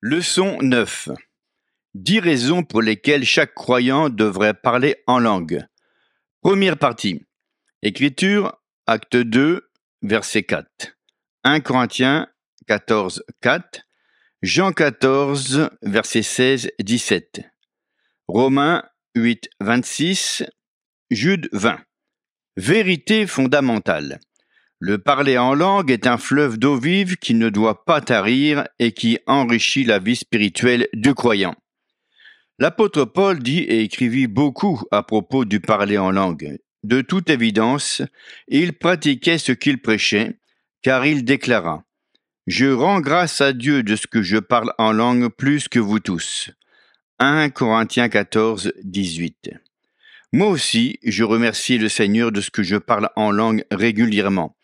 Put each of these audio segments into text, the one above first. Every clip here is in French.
Leçon 9. Dix raisons pour lesquelles chaque croyant devrait parler en langue. Première partie. Écriture, acte 2, verset 4. 1 Corinthiens 14, 4. Jean 14, verset 16, 17. Romains 8, 26. Jude 20. Vérité fondamentale. Le parler en langue est un fleuve d'eau vive qui ne doit pas tarir et qui enrichit la vie spirituelle du croyant. L'apôtre Paul dit et écrivit beaucoup à propos du parler en langue. De toute évidence, il pratiquait ce qu'il prêchait, car il déclara Je rends grâce à Dieu de ce que je parle en langue plus que vous tous. 1 Corinthiens 14, 18. Moi aussi, je remercie le Seigneur de ce que je parle en langue régulièrement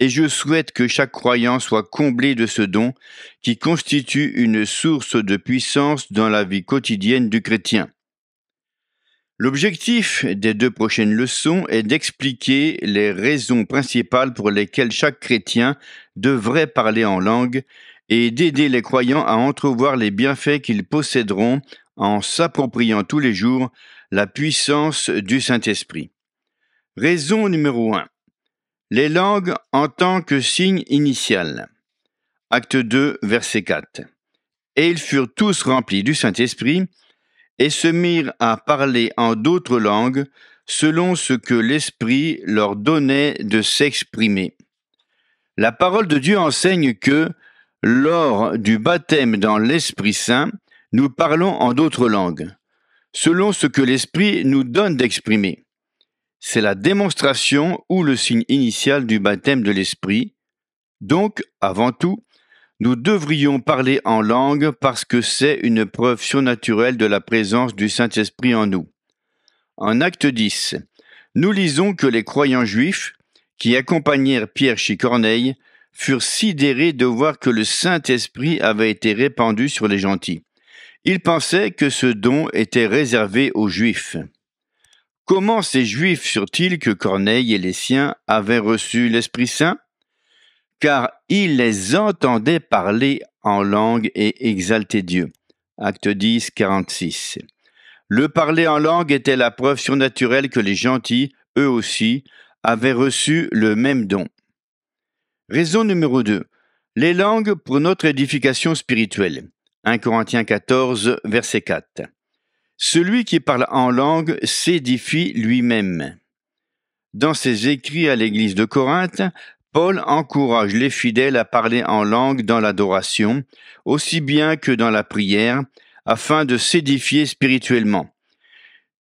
et je souhaite que chaque croyant soit comblé de ce don qui constitue une source de puissance dans la vie quotidienne du chrétien. L'objectif des deux prochaines leçons est d'expliquer les raisons principales pour lesquelles chaque chrétien devrait parler en langue et d'aider les croyants à entrevoir les bienfaits qu'ils posséderont en s'appropriant tous les jours la puissance du Saint-Esprit. Raison numéro 1. Les langues en tant que signe initial. Acte 2, verset 4. Et ils furent tous remplis du Saint-Esprit et se mirent à parler en d'autres langues selon ce que l'Esprit leur donnait de s'exprimer. La parole de Dieu enseigne que, lors du baptême dans l'Esprit Saint, nous parlons en d'autres langues, selon ce que l'Esprit nous donne d'exprimer c'est la démonstration ou le signe initial du baptême de l'Esprit. Donc, avant tout, nous devrions parler en langue parce que c'est une preuve surnaturelle de la présence du Saint-Esprit en nous. En Acte 10, nous lisons que les croyants juifs, qui accompagnèrent Pierre chez Corneille, furent sidérés de voir que le Saint-Esprit avait été répandu sur les gentils. Ils pensaient que ce don était réservé aux Juifs. Comment ces Juifs surent-ils que Corneille et les siens avaient reçu l'Esprit Saint Car ils les entendaient parler en langue et exalter Dieu. Acte 10, 46. Le parler en langue était la preuve surnaturelle que les gentils, eux aussi, avaient reçu le même don. Raison numéro 2. Les langues pour notre édification spirituelle. 1 Corinthiens 14, verset 4. Celui qui parle en langue s'édifie lui-même. Dans ses écrits à l'Église de Corinthe, Paul encourage les fidèles à parler en langue dans l'adoration, aussi bien que dans la prière, afin de s'édifier spirituellement.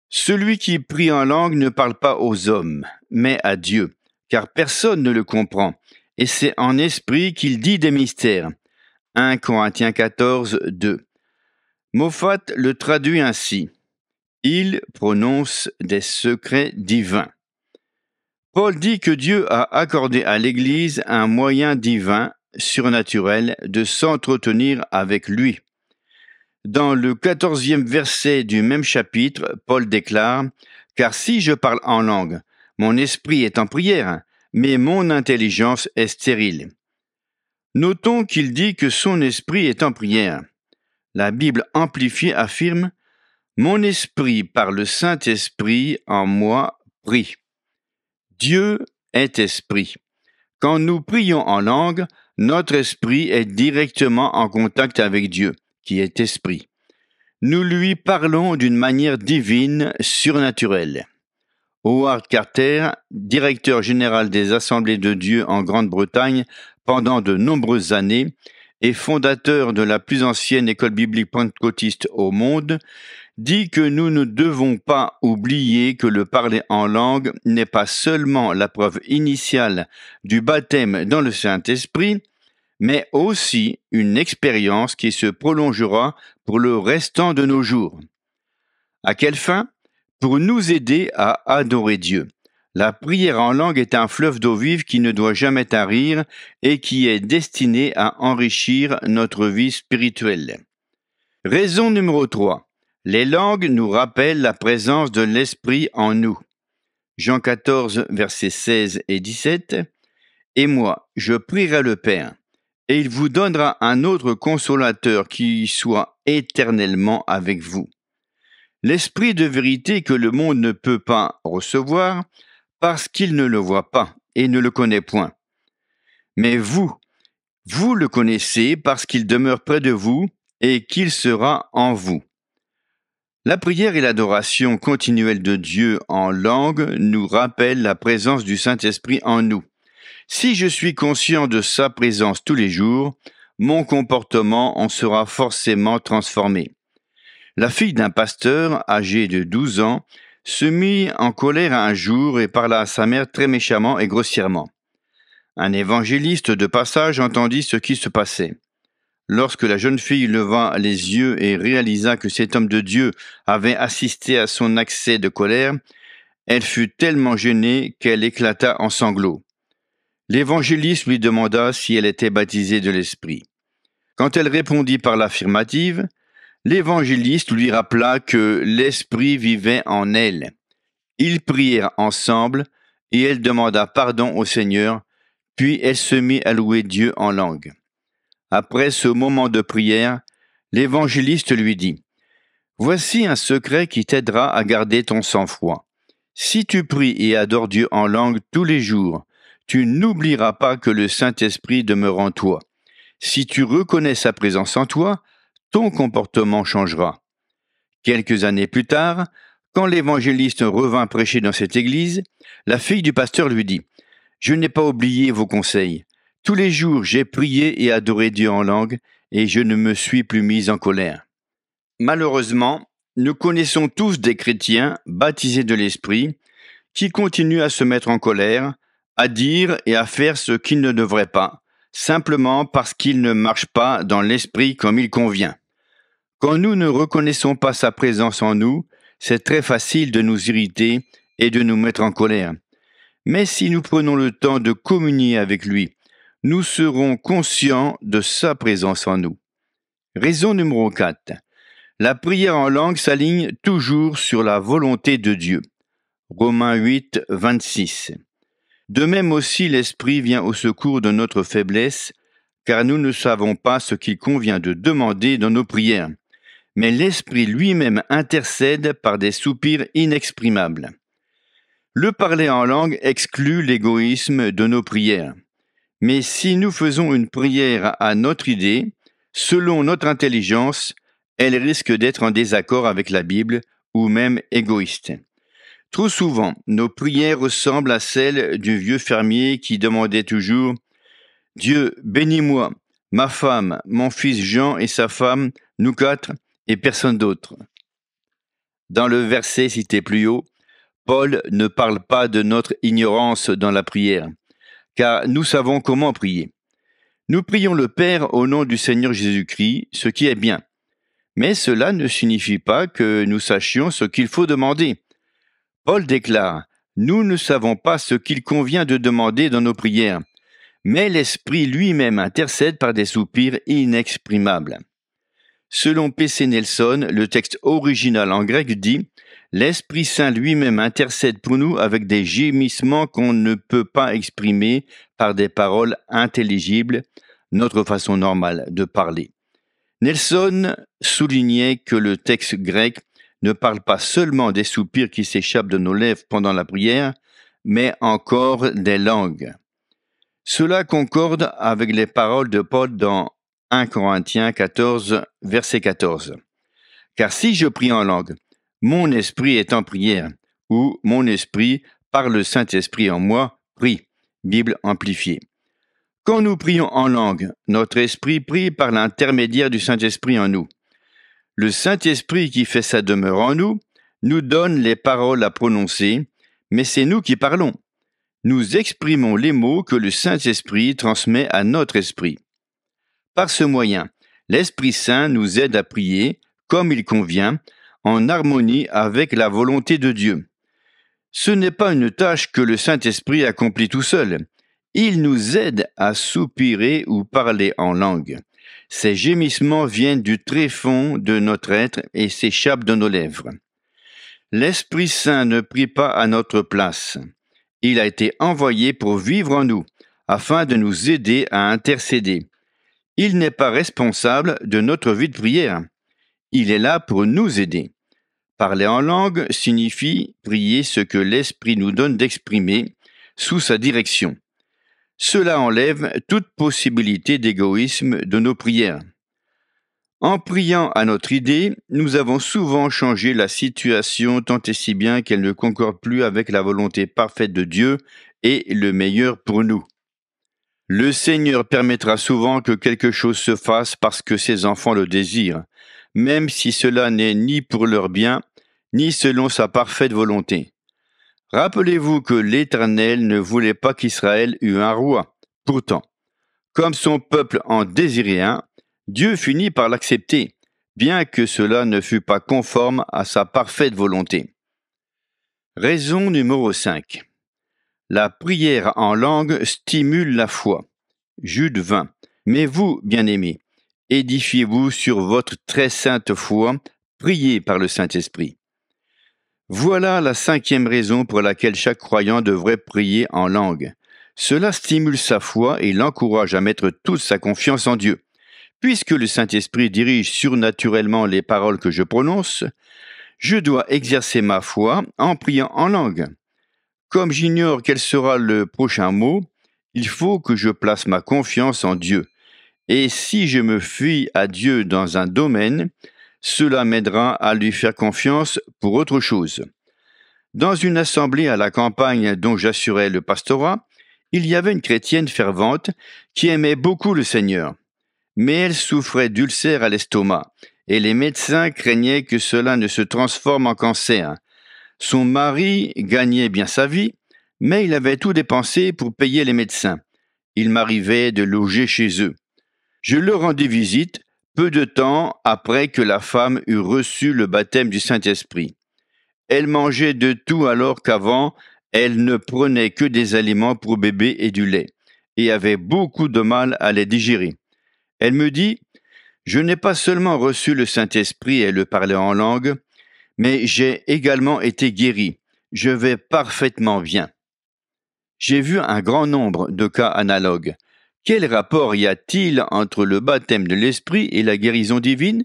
Celui qui prie en langue ne parle pas aux hommes, mais à Dieu, car personne ne le comprend, et c'est en esprit qu'il dit des mystères. 1 Corinthiens 14, 2. Moffat le traduit ainsi. Il prononce des secrets divins. Paul dit que Dieu a accordé à l'Église un moyen divin, surnaturel, de s'entretenir avec lui. Dans le quatorzième verset du même chapitre, Paul déclare Car si je parle en langue, mon esprit est en prière, mais mon intelligence est stérile. Notons qu'il dit que son esprit est en prière la Bible amplifiée affirme Mon esprit par le Saint-Esprit en moi prie. Dieu est esprit. Quand nous prions en langue, notre esprit est directement en contact avec Dieu, qui est esprit. Nous lui parlons d'une manière divine, surnaturelle. Howard Carter, directeur général des Assemblées de Dieu en Grande-Bretagne pendant de nombreuses années, et fondateur de la plus ancienne école biblique pentecôtiste au monde, dit que nous ne devons pas oublier que le parler en langue n'est pas seulement la preuve initiale du baptême dans le Saint-Esprit, mais aussi une expérience qui se prolongera pour le restant de nos jours. À quelle fin Pour nous aider à adorer Dieu. La prière en langue est un fleuve d'eau vive qui ne doit jamais tarir et qui est destiné à enrichir notre vie spirituelle. Raison numéro 3. Les langues nous rappellent la présence de l'Esprit en nous. Jean 14, versets 16 et 17. Et moi, je prierai le Père, et il vous donnera un autre consolateur qui soit éternellement avec vous. L'Esprit de vérité que le monde ne peut pas recevoir, parce qu'il ne le voit pas et ne le connaît point. Mais vous, vous le connaissez parce qu'il demeure près de vous et qu'il sera en vous. La prière et l'adoration continuelle de Dieu en langue nous rappellent la présence du Saint-Esprit en nous. Si je suis conscient de sa présence tous les jours, mon comportement en sera forcément transformé. La fille d'un pasteur âgé de 12 ans se mit en colère un jour et parla à sa mère très méchamment et grossièrement. Un évangéliste de passage entendit ce qui se passait. Lorsque la jeune fille leva les yeux et réalisa que cet homme de Dieu avait assisté à son accès de colère, elle fut tellement gênée qu'elle éclata en sanglots. L'évangéliste lui demanda si elle était baptisée de l'Esprit. Quand elle répondit par l'affirmative, l'évangéliste lui rappela que l'Esprit vivait en elle. Ils prièrent ensemble, et elle demanda pardon au Seigneur, puis elle se mit à louer Dieu en langue. Après ce moment de prière, l'évangéliste lui dit, Voici un secret qui t'aidera à garder ton sang-froid. Si tu pries et adores Dieu en langue tous les jours, tu n'oublieras pas que le Saint-Esprit demeure en toi. Si tu reconnais sa présence en toi, ton comportement changera. Quelques années plus tard, quand l'évangéliste revint prêcher dans cette église, la fille du pasteur lui dit Je n'ai pas oublié vos conseils. Tous les jours j'ai prié et adoré Dieu en langue, et je ne me suis plus mise en colère. Malheureusement, nous connaissons tous des chrétiens baptisés de l'Esprit qui continuent à se mettre en colère, à dire et à faire ce qu'ils ne devraient pas, simplement parce qu'ils ne marchent pas dans l'Esprit comme il convient. Quand nous ne reconnaissons pas sa présence en nous, c'est très facile de nous irriter et de nous mettre en colère. Mais si nous prenons le temps de communier avec lui, nous serons conscients de sa présence en nous. Raison numéro 4. La prière en langue s'aligne toujours sur la volonté de Dieu. Romains 8, 26. De même aussi l'Esprit vient au secours de notre faiblesse, car nous ne savons pas ce qu'il convient de demander dans nos prières mais l'Esprit lui-même intercède par des soupirs inexprimables. Le parler en langue exclut l'égoïsme de nos prières. Mais si nous faisons une prière à notre idée, selon notre intelligence, elle risque d'être en désaccord avec la Bible ou même égoïste. Trop souvent, nos prières ressemblent à celles du vieux fermier qui demandait toujours Dieu, bénis-moi, ma femme, mon fils Jean et sa femme, nous quatre, et personne d'autre. Dans le verset cité plus haut, Paul ne parle pas de notre ignorance dans la prière, car nous savons comment prier. Nous prions le Père au nom du Seigneur Jésus-Christ, ce qui est bien. Mais cela ne signifie pas que nous sachions ce qu'il faut demander. Paul déclare, Nous ne savons pas ce qu'il convient de demander dans nos prières, mais l'Esprit lui-même intercède par des soupirs inexprimables. Selon PC Nelson, le texte original en grec dit L'Esprit Saint lui-même intercède pour nous avec des gémissements qu'on ne peut pas exprimer par des paroles intelligibles, notre façon normale de parler. Nelson soulignait que le texte grec ne parle pas seulement des soupirs qui s'échappent de nos lèvres pendant la prière, mais encore des langues. Cela concorde avec les paroles de Paul dans 1 Corinthiens 14, verset 14. Car si je prie en langue, mon esprit est en prière, ou mon esprit, par le Saint-Esprit en moi, prie. Bible amplifiée. Quand nous prions en langue, notre esprit prie par l'intermédiaire du Saint-Esprit en nous. Le Saint-Esprit qui fait sa demeure en nous nous donne les paroles à prononcer, mais c'est nous qui parlons. Nous exprimons les mots que le Saint-Esprit transmet à notre esprit. Par ce moyen, l'Esprit Saint nous aide à prier comme il convient, en harmonie avec la volonté de Dieu. Ce n'est pas une tâche que le Saint-Esprit accomplit tout seul. Il nous aide à soupirer ou parler en langue. Ces gémissements viennent du tréfonds de notre être et s'échappent de nos lèvres. L'Esprit Saint ne prie pas à notre place. Il a été envoyé pour vivre en nous, afin de nous aider à intercéder. Il n'est pas responsable de notre vie de prière. Il est là pour nous aider. Parler en langue signifie prier ce que l'Esprit nous donne d'exprimer sous sa direction. Cela enlève toute possibilité d'égoïsme de nos prières. En priant à notre idée, nous avons souvent changé la situation tant et si bien qu'elle ne concorde plus avec la volonté parfaite de Dieu et le meilleur pour nous. Le Seigneur permettra souvent que quelque chose se fasse parce que ses enfants le désirent, même si cela n'est ni pour leur bien, ni selon sa parfaite volonté. Rappelez-vous que l'Éternel ne voulait pas qu'Israël eût un roi. Pourtant, comme son peuple en désirait un, Dieu finit par l'accepter, bien que cela ne fût pas conforme à sa parfaite volonté. Raison numéro 5. La prière en langue stimule la foi. Jude 20. Mais vous, bien-aimés, édifiez-vous sur votre très sainte foi, priez par le Saint-Esprit. Voilà la cinquième raison pour laquelle chaque croyant devrait prier en langue. Cela stimule sa foi et l'encourage à mettre toute sa confiance en Dieu. Puisque le Saint-Esprit dirige surnaturellement les paroles que je prononce, je dois exercer ma foi en priant en langue. Comme j'ignore quel sera le prochain mot, il faut que je place ma confiance en Dieu. Et si je me fuis à Dieu dans un domaine, cela m'aidera à lui faire confiance pour autre chose. Dans une assemblée à la campagne dont j'assurais le pastorat, il y avait une chrétienne fervente qui aimait beaucoup le Seigneur. Mais elle souffrait d'ulcères à l'estomac, et les médecins craignaient que cela ne se transforme en cancer. Son mari gagnait bien sa vie, mais il avait tout dépensé pour payer les médecins. Il m'arrivait de loger chez eux. Je leur rendais visite peu de temps après que la femme eut reçu le baptême du Saint-Esprit. Elle mangeait de tout alors qu'avant, elle ne prenait que des aliments pour bébé et du lait, et avait beaucoup de mal à les digérer. Elle me dit, Je n'ai pas seulement reçu le Saint-Esprit et le parler en langue, mais j'ai également été guéri. Je vais parfaitement bien. J'ai vu un grand nombre de cas analogues. Quel rapport y a-t-il entre le baptême de l'Esprit et la guérison divine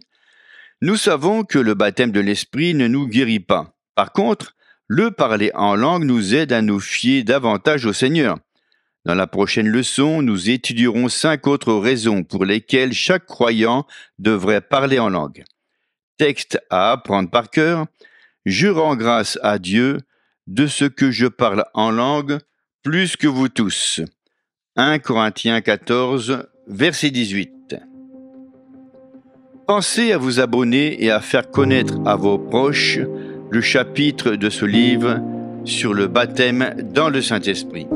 Nous savons que le baptême de l'Esprit ne nous guérit pas. Par contre, le parler en langue nous aide à nous fier davantage au Seigneur. Dans la prochaine leçon, nous étudierons cinq autres raisons pour lesquelles chaque croyant devrait parler en langue texte à apprendre par cœur, je rends grâce à Dieu de ce que je parle en langue plus que vous tous. 1 Corinthiens 14, verset 18. Pensez à vous abonner et à faire connaître à vos proches le chapitre de ce livre sur le baptême dans le Saint-Esprit.